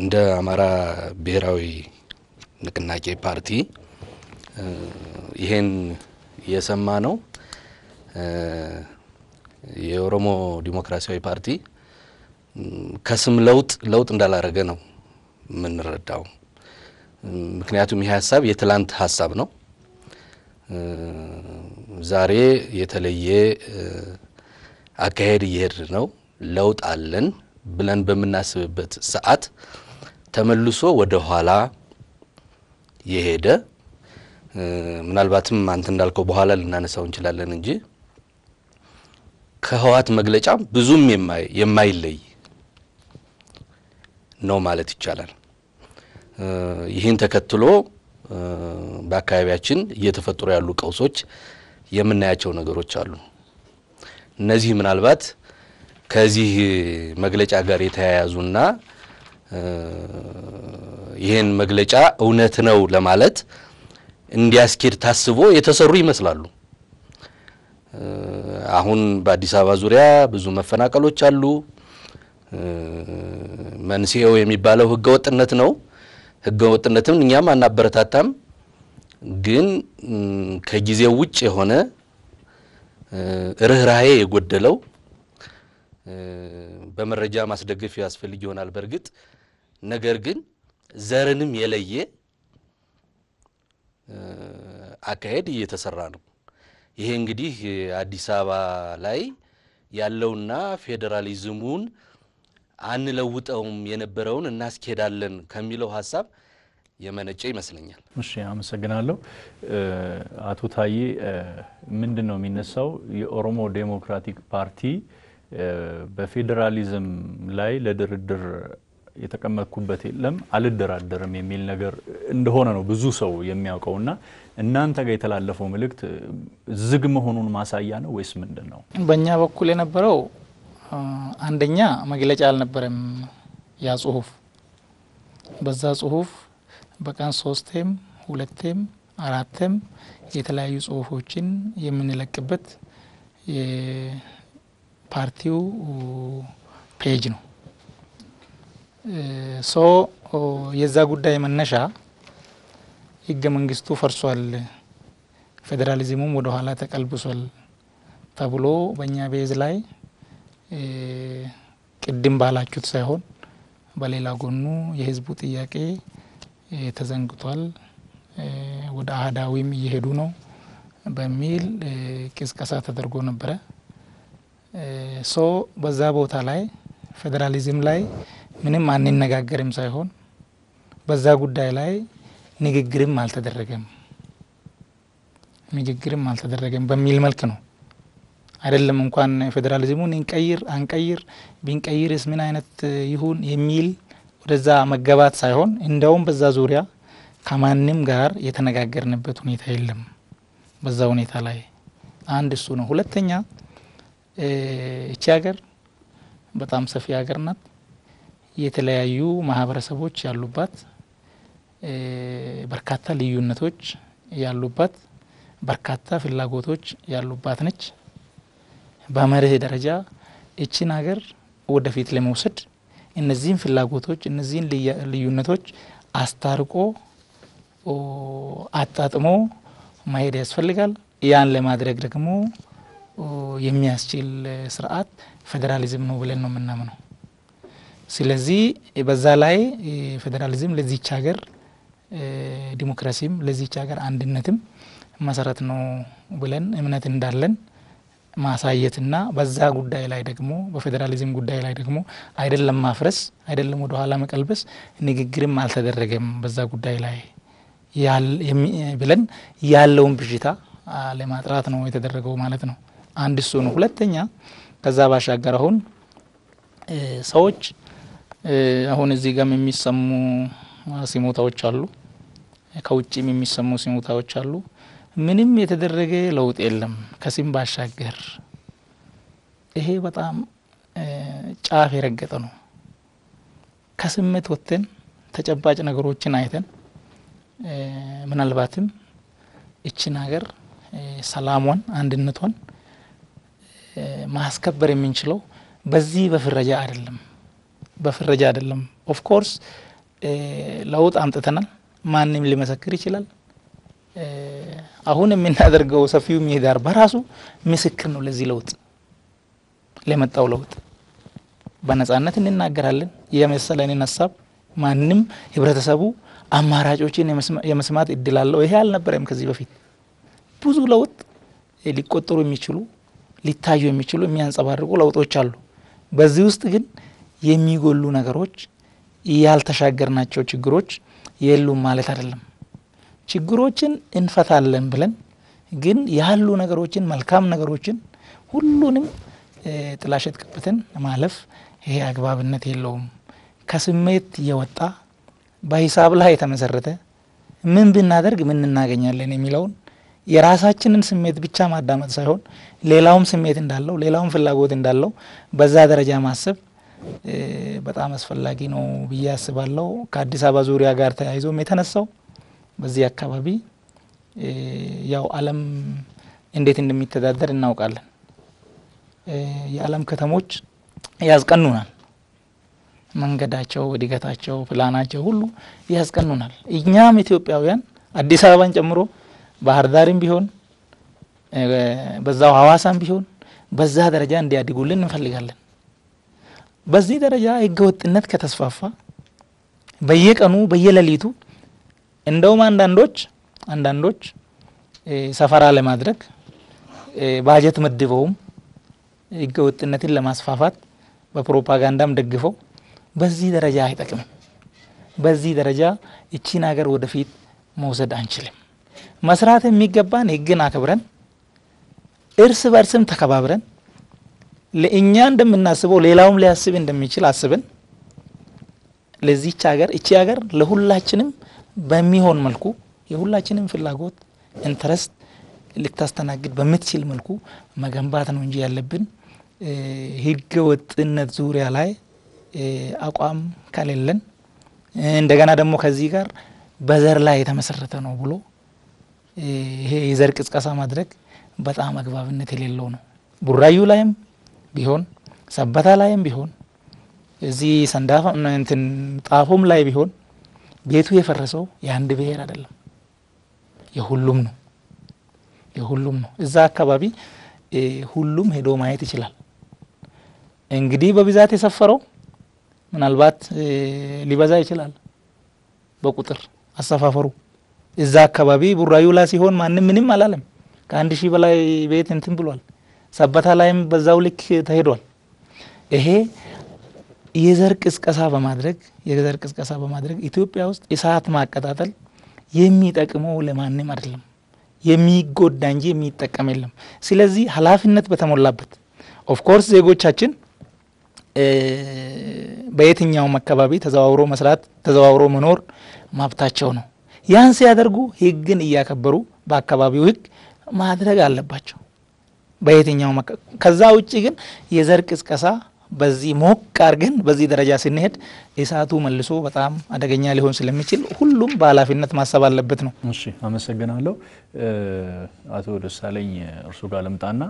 እንደ አማራ ብሔራዊ ንቅናቄ ፓርቲ ይሄን የሰማ ነው። የኦሮሞ ዲሞክራሲያዊ ፓርቲ ከስም ለውጥ ለውጥ እንዳላረገ ነው የምንረዳው። ምክንያቱም ይሄ ሀሳብ የትላንት ሀሳብ ነው። ዛሬ የተለየ አካሄድ እየሄድ ነው። ለውጥ አለን ብለን በምናስብበት ሰዓት ተመልሶ ወደ ኋላ የሄደ ምናልባትም አንተ እንዳልከው በኋላ ልናነሳው እንችላለን እንጂ ከህወሓት መግለጫ ብዙም የማይለይ ነው ማለት ይቻላል። ይህን ተከትሎ በአካባቢያችን እየተፈጠሩ ያሉ ቀውሶች የምናያቸው ነገሮች አሉ። እነዚህ ምናልባት ከዚህ መግለጫ ጋር የተያያዙና ይህን መግለጫ እውነት ነው ለማለት እንዲያስኬድ ታስቦ የተሰሩ ይመስላሉ። አሁን በአዲስ አበባ ዙሪያ ብዙ መፈናቀሎች አሉ። መንስኤው የሚባለው ህገወጥነት ነው። ህገወጥነትም እኛም አናበረታታም። ግን ከጊዜው ውጭ የሆነ ርኅራሄ የጎደለው በመረጃ ማስደገፍ ያስፈልግ ይሆናል በእርግጥ ነገር ግን ዘርንም የለየ አካሄድ እየተሰራ ነው። ይሄ እንግዲህ አዲስ አበባ ላይ ያለውና ፌዴራሊዝሙን አንለውጠውም የነበረውን እናስኬዳለን ከሚለው ሀሳብ የመነጨ ይመስለኛል። እሺ፣ አመሰግናለሁ። አቶ ታዬ ምንድን ነው የሚነሳው የኦሮሞ ዴሞክራቲክ ፓርቲ በፌዴራሊዝም ላይ ለድርድር የተቀመጥኩበት የለም አልደራደርም የሚል ነገር እንደሆነ ነው ብዙ ሰው የሚያውቀው። እና እናንተ ጋር የተላለፈው መልእክት ዝግ መሆኑን ማሳያ ነው ወይስ ምንድን ነው? በእኛ በኩል የነበረው አንደኛ መግለጫ አልነበረም ያ ጽሁፍ። በዛ ጽሁፍ በቀን ሶስቴም ሁለቴም አራቴም የተለያዩ ጽሁፎችን የምንለቅበት ፓርቲው ፔጅ ነው። ሶ የዛ ጉዳይ መነሻ ህገ መንግስቱ ፈርሷል፣ ፌዴራሊዝሙም ወደ ኋላ ተቀልብሷል ተብሎ በእኛ ቤዝ ላይ ቅድም ባላችሁት ሳይሆን በሌላ ጎኑ የህዝቡ ጥያቄ ተዘንግቷል፣ ወደ አህዳዊም እየሄዱ ነው በሚል ቅስቀሳ ተደርጎ ነበረ። ሶ በዛ ቦታ ላይ ፌዴራሊዝም ላይ ምንም አንነጋገርም ሳይሆን በዛ ጉዳይ ላይ ንግግርም አልተደረገም ንግግርም አልተደረገም በሚል መልክ ነው። አይደለም እንኳን ፌዴራሊዝሙን እንቀይር አንቀይር፣ ቢንቀይርስ ምን አይነት ይሁን የሚል ወደዛ መገባት ሳይሆን እንደውም በዛ ዙሪያ ከማንም ጋር የተነጋገርንበት ሁኔታ የለም። በዛ ሁኔታ ላይ አንድ እሱ ነው። ሁለተኛ እቺ ሀገር በጣም ሰፊ ሀገር ናት። የተለያዩ ማህበረሰቦች ያሉባት፣ በርካታ ልዩነቶች ያሉባት፣ በርካታ ፍላጎቶች ያሉባት ነች። በመርህ ደረጃ እቺን ሀገር ወደፊት ለመውሰድ እነዚህን ፍላጎቶች እነዚህን ልዩነቶች አስታርቆ አጣጥሞ ማሄድ ያስፈልጋል። ያን ለማድረግ ደግሞ የሚያስችል ስርዓት ፌዴራሊዝም ነው ብለን ነው የምናምነው። ስለዚህ በዛ ላይ ፌዴራሊዝም ለዚች ሀገር ዲሞክራሲም ለዚች ሀገር አንድነትም መሰረት ነው ብለን እምነት እንዳለን ማሳየትና በዛ ጉዳይ ላይ ደግሞ በፌዴራሊዝም ጉዳይ ላይ ደግሞ አይደለም ማፍረስ አይደለም ወደ ኋላ መቀልበስ ንግግርም አልተደረገም በዛ ጉዳይ ላይ ብለን ያለውን ብዥታ ለማጥራት ነው የተደረገው ማለት ነው። አንድ እሱ ነው። ሁለተኛ ከዛ ባሻገር አሁን ሰዎች አሁን እዚህ ጋም የሚሰሙ ሲሞታዎች አሉ፣ ከውጭም የሚሰሙ ሲሞታዎች አሉ። ምንም የተደረገ ለውጥ የለም ከሲም ባሻገር። ይሄ በጣም ጫፍ የረገጠ ነው። ከስሜት ወጥተን ተጨባጭ ነገሮችን አይተን ምናልባትም እችን ሀገር ሰላሟን አንድነቷን ማስከበር የምንችለው በዚህ በፍረጃ አይደለም፣ በፍረጃ አይደለም። ኦፍኮርስ ለውጥ አምጥተናል። ማንም ሊመሰክር ይችላል። አሁን የምናደርገው ሰፊው ምህዳር በራሱ ምስክር ነው ለዚህ ለውጥ ለመጣው ለውጥ። በነጻነት እንናገራለን የመሰለንን ሀሳብ። ማንም ህብረተሰቡ አማራጮችን የመስማት እድል አለው። ይሄ አልነበረም ከዚህ በፊት ብዙ ለውጥ ሊቆጠሩ የሚችሉ ሊታዩ የሚችሉ የሚያንጸባርቁ ለውጦች አሉ። በዚህ ውስጥ ግን የሚጎሉ ነገሮች፣ ያልተሻገርናቸው ችግሮች የሉም ማለት አይደለም። ችግሮችን እንፈታለን ብለን ግን ያሉ ነገሮችን መልካም ነገሮችን ሁሉንም ጥላሸት ቅብትን ማለፍ ይሄ አግባብነት የለውም። ከስሜት የወጣ በሂሳብ ላይ የተመሰረተ ምን ብናደርግ ምን እናገኛለን የሚለውን የራሳችንን ስሜት ብቻ ማዳመጥ ሳይሆን ሌላውም ስሜት እንዳለው ሌላውም ፍላጎት እንዳለው በዛ ደረጃ ማሰብ በጣም አስፈላጊ ነው ብዬ አስባለሁ። ከአዲስ አበባ ዙሪያ ጋር ተያይዞም የተነሳው በዚህ አካባቢ ያው አለም እንዴት እንደሚተዳደር እናውቃለን። የአለም ከተሞች ያስቀኑናል። መንገዳቸው፣ እድገታቸው፣ ፕላናቸው ሁሉ ያስቀኑናል። እኛም ኢትዮጵያውያን አዲስ አበባን ጨምሮ ባህር ዳርም ቢሆን በዛው ሀዋሳም ቢሆን በዛ ደረጃ እንዲያድጉልን እንፈልጋለን። በዚህ ደረጃ ህገወጥነት ከተስፋፋ በየቀኑ በየሌሊቱ እንደውም አንዳንዶች አንዳንዶች ሰፈራ ለማድረግ ባጀት መድበውም ህገወጥነትን ለማስፋፋት በፕሮፓጋንዳም ደግፈው በዚህ ደረጃ አይጠቅምም። በዚህ ደረጃ እቺን ሀገር ወደፊት መውሰድ አንችልም። መስራት የሚገባን ህግን አክብረን እርስ በእርስም ተከባብረን ለእኛ እንደምናስበው ሌላውም ሊያስብ እንደሚችል አስበን ለዚች ሀገር እቺ ሀገር ለሁላችንም በሚሆን መልኩ የሁላችንም ፍላጎት ኢንትረስት ልታስተናግድ በምትችል መልኩ መገንባት ነው እንጂ ያለብን ህገ ወጥነት ዙሪያ ላይ አቋም ከሌለን እንደገና ደግሞ ከዚህ ጋር በዘር ላይ የተመሰረተ ነው ብሎ ይሄ የዘር ቅስቀሳ ማድረግ በጣም አግባብነት የሌለው ነው። ቡራዩ ላይም ቢሆን ሰበታ ላይም ቢሆን እዚህ ሰንዳፋ ጣፎም ላይ ቢሆን ቤቱ የፈረሰው የአንድ ብሔር አይደለም፣ የሁሉም ነው። የሁሉም ነው። እዛ አካባቢ ሁሉም ሄዶ ማየት ይችላል። እንግዲህ በብዛት የሰፈረው ምናልባት ሊበዛ ይችላል በቁጥር አሰፋፈሩ እዛ አካባቢ ቡራዩ ላ ሲሆን ማንም ምንም አላለም። ከአንድ ሺህ በላይ ቤት እንትን ብሏል። ሰበታ ላይም በዛው ልክ ተሄዷል። ይሄ የዘር ቅስቀሳ በማድረግ የዘር ቅስቀሳ በማድረግ ኢትዮጵያ ውስጥ እሳት ማቀጣጠል የሚጠቅመው ለማንም አይደለም፣ የሚጎዳ እንጂ የሚጠቀም የለም። ስለዚህ ኃላፊነት በተሞላበት ኦፍኮርስ ዜጎቻችን በየትኛውም አካባቢ ተዘዋውሮ መስራት ተዘዋውሮ መኖር መብታቸው ነው። ያን ሲያደርጉ ህግን እያከበሩ በአካባቢው ህግ ማድረግ አለባቸው። በየትኛው ከዛ ውጭ ግን የዘር ቅስቀሳ በዚህ ሞቅ አድርገን በዚህ ደረጃ ስንሄድ እሳቱ መልሶ በጣም አደገኛ ሊሆን ስለሚችል ሁሉም በሀላፊነት ማሰብ አለበት ነው። እሺ፣ አመሰግናለሁ። አቶ ደሳለኝ እርሱ ጋር ልምጣና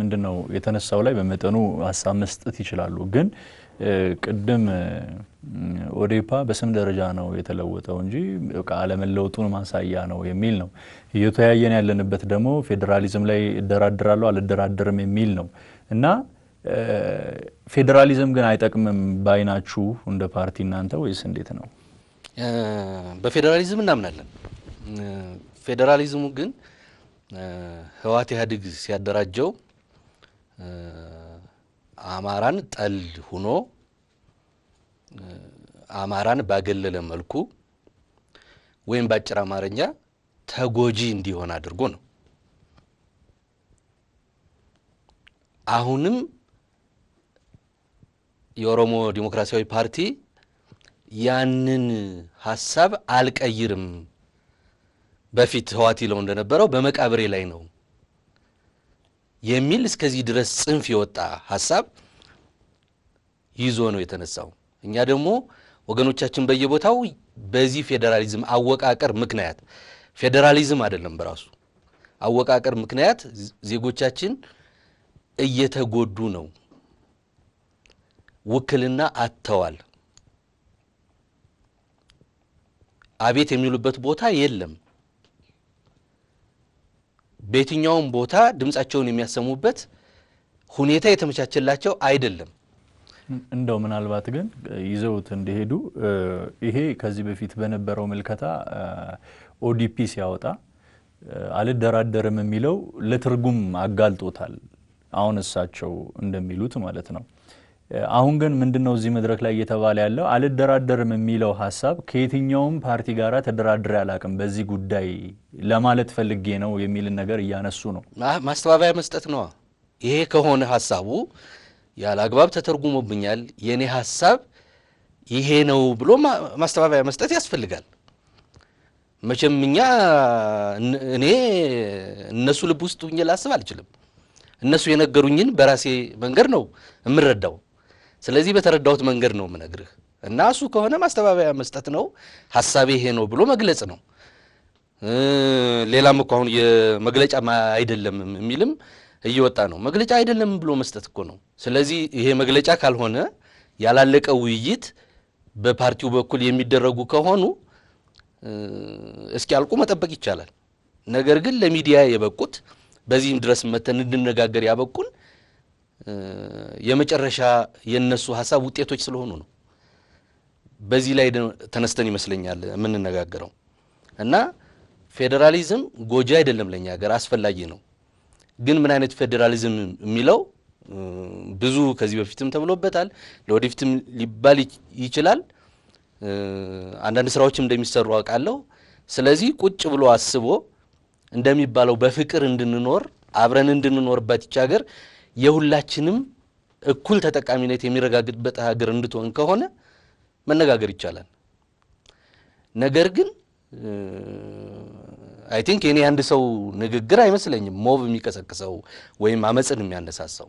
ምንድን ነው የተነሳው ላይ በመጠኑ ሀሳብ መስጠት ይችላሉ ግን ቅድም ኦዴፓ በስም ደረጃ ነው የተለወጠው እንጂ በቃ አለመለወጡን ማሳያ ነው የሚል ነው እየተወያየን ያለንበት። ደግሞ ፌዴራሊዝም ላይ እደራድራለሁ አልደራደርም የሚል ነው እና ፌዴራሊዝም ግን አይጠቅምም ባይናችሁ እንደ ፓርቲ እናንተ ወይስ እንዴት ነው? በፌዴራሊዝም እናምናለን። ፌዴራሊዝሙ ግን ህወሓት ኢህአዴግ ሲያደራጀው አማራን ጠል ሁኖ አማራን ባገለለ መልኩ ወይም በአጭር አማርኛ ተጎጂ እንዲሆን አድርጎ ነው። አሁንም የኦሮሞ ዲሞክራሲያዊ ፓርቲ ያንን ሀሳብ አልቀይርም፣ በፊት ህዋት ይለው እንደነበረው በመቃብሬ ላይ ነው የሚል እስከዚህ ድረስ ጽንፍ የወጣ ሀሳብ ይዞ ነው የተነሳው። እኛ ደግሞ ወገኖቻችን በየቦታው በዚህ ፌዴራሊዝም አወቃቀር ምክንያት ፌዴራሊዝም አይደለም በራሱ አወቃቀር ምክንያት ዜጎቻችን እየተጎዱ ነው። ውክልና አጥተዋል። አቤት የሚሉበት ቦታ የለም። በየትኛውም ቦታ ድምፃቸውን የሚያሰሙበት ሁኔታ የተመቻቸላቸው አይደለም። እንደው ምናልባት ግን ይዘውት እንደሄዱ ይሄ ከዚህ በፊት በነበረው ምልከታ ኦዲፒ ሲያወጣ አልደራደርም የሚለው ለትርጉም አጋልጦታል። አሁን እሳቸው እንደሚሉት ማለት ነው አሁን ግን ምንድነው እዚህ መድረክ ላይ እየተባለ ያለው? አልደራደርም የሚለው ሀሳብ ከየትኛውም ፓርቲ ጋር ተደራድሬ አላቅም በዚህ ጉዳይ ለማለት ፈልጌ ነው የሚልን ነገር እያነሱ ነው። ማስተባበያ መስጠት ነዋ። ይሄ ከሆነ ሀሳቡ ያለ አግባብ ተተርጉሞብኛል፣ የእኔ ሀሳብ ይሄ ነው ብሎ ማስተባበያ መስጠት ያስፈልጋል። መቼም እኛ እኔ እነሱ ልብ ውስጥ ሁኜ ላስብ አልችልም። እነሱ የነገሩኝን በራሴ መንገድ ነው የምረዳው። ስለዚህ በተረዳሁት መንገድ ነው የምነግርህ እና እሱ ከሆነ ማስተባበያ መስጠት ነው፣ ሀሳቤ ይሄ ነው ብሎ መግለጽ ነው። ሌላም እኮ አሁን የመግለጫ አይደለም የሚልም እየወጣ ነው። መግለጫ አይደለም ብሎ መስጠት እኮ ነው። ስለዚህ ይሄ መግለጫ ካልሆነ ያላለቀ ውይይት በፓርቲው በኩል የሚደረጉ ከሆኑ እስኪያልቁ መጠበቅ ይቻላል። ነገር ግን ለሚዲያ የበቁት በዚህም ድረስ መተን እንድነጋገር ያበቁን የመጨረሻ የነሱ ሀሳብ ውጤቶች ስለሆኑ ነው። በዚህ ላይ ተነስተን ይመስለኛል የምንነጋገረው እና ፌዴራሊዝም ጎጂ አይደለም፣ ለኛ ሀገር አስፈላጊ ነው። ግን ምን አይነት ፌዴራሊዝም የሚለው ብዙ ከዚህ በፊትም ተብሎበታል፣ ለወደፊትም ሊባል ይችላል። አንዳንድ ስራዎችም እንደሚሰሩ አውቃለሁ። ስለዚህ ቁጭ ብሎ አስቦ እንደሚባለው በፍቅር እንድንኖር አብረን እንድንኖርበት ይች ሀገር የሁላችንም እኩል ተጠቃሚነት የሚረጋግጥበት ሀገር እንድትሆን ከሆነ መነጋገር ይቻላል። ነገር ግን አይ ቲንክ የኔ አንድ ሰው ንግግር አይመስለኝም ሞብ የሚቀሰቅሰው ወይም አመፅን የሚያነሳሳው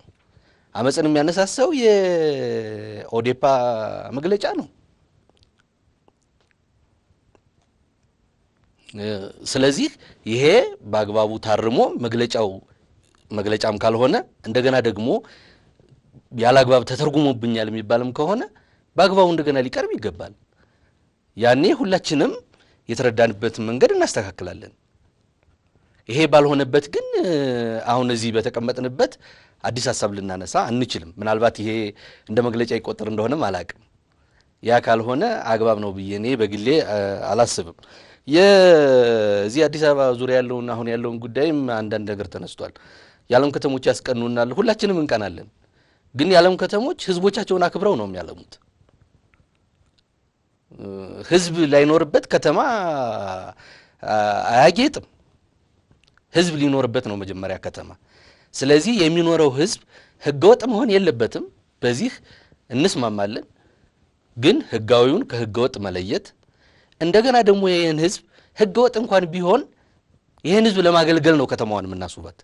አመፅን የሚያነሳሳው የኦዴፓ መግለጫ ነው። ስለዚህ ይሄ በአግባቡ ታርሞ መግለጫው መግለጫም ካልሆነ እንደገና ደግሞ ያለ አግባብ ተተርጉሞብኛል የሚባልም ከሆነ በአግባቡ እንደገና ሊቀርብ ይገባል። ያኔ ሁላችንም የተረዳንበትን መንገድ እናስተካክላለን። ይሄ ባልሆነበት ግን አሁን እዚህ በተቀመጥንበት አዲስ ሀሳብ ልናነሳ አንችልም። ምናልባት ይሄ እንደ መግለጫ ይቆጠር እንደሆነም አላቅም። ያ ካልሆነ አግባብ ነው ብዬ እኔ በግሌ አላስብም። የዚህ አዲስ አበባ ዙሪያ ያለውን አሁን ያለውን ጉዳይም አንዳንድ ነገር ተነስቷል። የዓለም ከተሞች ያስቀኑናል። ሁላችንም እንቀናለን። ግን የዓለም ከተሞች ህዝቦቻቸውን አክብረው ነው የሚያለሙት። ህዝብ ላይኖርበት ከተማ አያጌጥም። ህዝብ ሊኖርበት ነው መጀመሪያ ከተማ። ስለዚህ የሚኖረው ህዝብ ህገወጥ መሆን የለበትም። በዚህ እንስማማለን። ግን ህጋዊውን ከህገወጥ መለየት እንደገና ደግሞ ይህን ህዝብ ህገወጥ እንኳን ቢሆን ይህን ህዝብ ለማገልገል ነው ከተማዋን የምናስውበት።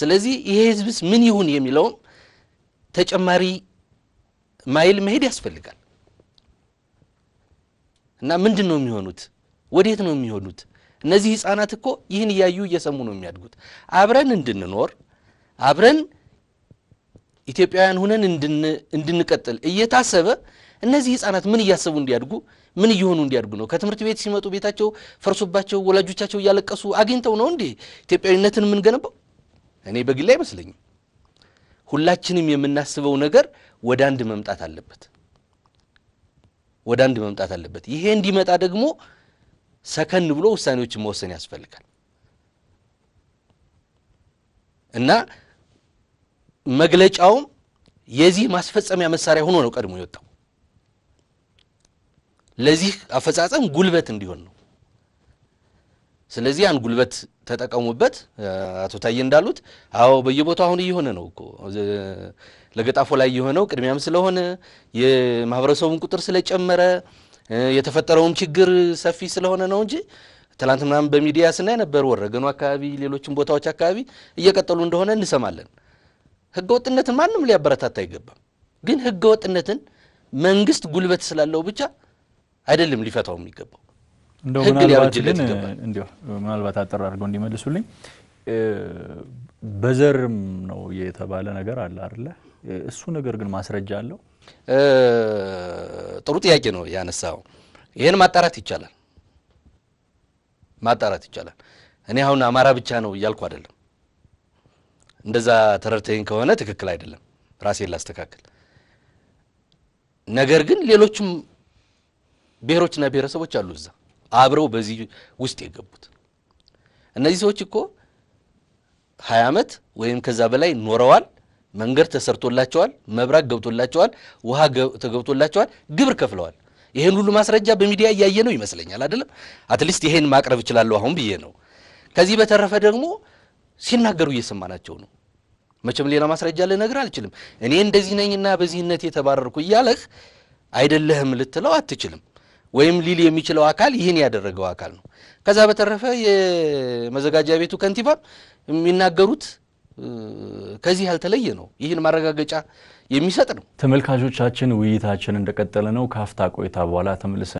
ስለዚህ ይሄ ህዝብስ ምን ይሁን የሚለውም ተጨማሪ ማይል መሄድ ያስፈልጋል እና ምንድን ነው የሚሆኑት? ወዴት ነው የሚሆኑት? እነዚህ ህፃናት እኮ ይህን እያዩ እየሰሙ ነው የሚያድጉት። አብረን እንድንኖር አብረን ኢትዮጵያውያን ሁነን እንድንቀጥል እየታሰበ እነዚህ ህፃናት ምን እያሰቡ እንዲያድጉ ምን እየሆኑ እንዲያድጉ ነው? ከትምህርት ቤት ሲመጡ ቤታቸው ፈርሶባቸው ወላጆቻቸው እያለቀሱ አግኝተው ነው እንዴ ኢትዮጵያዊነትን የምንገነባው? እኔ በግል አይመስለኝም። ሁላችንም የምናስበው ነገር ወደ አንድ መምጣት አለበት፣ ወደ አንድ መምጣት አለበት። ይሄ እንዲመጣ ደግሞ ሰከን ብሎ ውሳኔዎችን መወሰን ያስፈልጋል እና መግለጫውም የዚህ ማስፈጸሚያ መሳሪያ ሆኖ ነው ቀድሞ የወጣው። ለዚህ አፈጻጸም ጉልበት እንዲሆን ነው። ስለዚህ ያን ጉልበት ተጠቀሙበት። አቶ ታዬ እንዳሉት አዎ በየቦታው አሁን እየሆነ ነው እኮ ለገጣፎ ላይ የሆነው ቅድሚያም ስለሆነ የማህበረሰቡን ቁጥር ስለጨመረ የተፈጠረውም ችግር ሰፊ ስለሆነ ነው እንጂ ትላንት ምናምን በሚዲያ ስናይ ነበር። ወረገኑ አካባቢ፣ ሌሎችም ቦታዎች አካባቢ እየቀጠሉ እንደሆነ እንሰማለን። ህገወጥነትን ማንም ሊያበረታታ አይገባም። ግን ህገወጥነትን መንግስት ጉልበት ስላለው ብቻ አይደለም ሊፈታው የሚገባው። እንደው ምናልባት ግን እንዲያው ምናልባት አጠር አድርገው እንዲመልሱልኝ በዘርም ነው የተባለ ነገር አለ አይደለ? እሱ ነገር ግን ማስረጃ አለው? ጥሩ ጥያቄ ነው ያነሳው። ይህን ማጣራት ይቻላል፣ ማጣራት ይቻላል። እኔ አሁን አማራ ብቻ ነው እያልኩ አይደለም። እንደዛ ተረድተኝ ከሆነ ትክክል አይደለም፣ ራሴን ላስተካክል። ነገር ግን ሌሎችም ብሔሮችና ብሔረሰቦች አሉ እዛ አብረው በዚህ ውስጥ የገቡት እነዚህ ሰዎች እኮ ሀያ ዓመት ወይም ከዛ በላይ ኖረዋል። መንገድ ተሰርቶላቸዋል፣ መብራት ገብቶላቸዋል፣ ውሃ ተገብቶላቸዋል፣ ግብር ከፍለዋል። ይህን ሁሉ ማስረጃ በሚዲያ እያየ ነው ይመስለኛል አይደለም። አትሊስት ይሄን ማቅረብ እችላለሁ አሁን ብዬ ነው። ከዚህ በተረፈ ደግሞ ሲናገሩ እየሰማናቸው ነው። መቼም ሌላ ማስረጃ ልነግር አልችልም። እኔ እንደዚህ ነኝና በዚህነት የተባረርኩ እያለህ አይደለህም ልትለው አትችልም። ወይም ሊል የሚችለው አካል ይህን ያደረገው አካል ነው። ከዛ በተረፈ የመዘጋጃ ቤቱ ከንቲባ የሚናገሩት ከዚህ ያልተለየ ነው። ይህን ማረጋገጫ የሚሰጥ ነው። ተመልካቾቻችን፣ ውይይታችን እንደቀጠለ ነው። ከአፍታ ቆይታ በኋላ ተመልሰ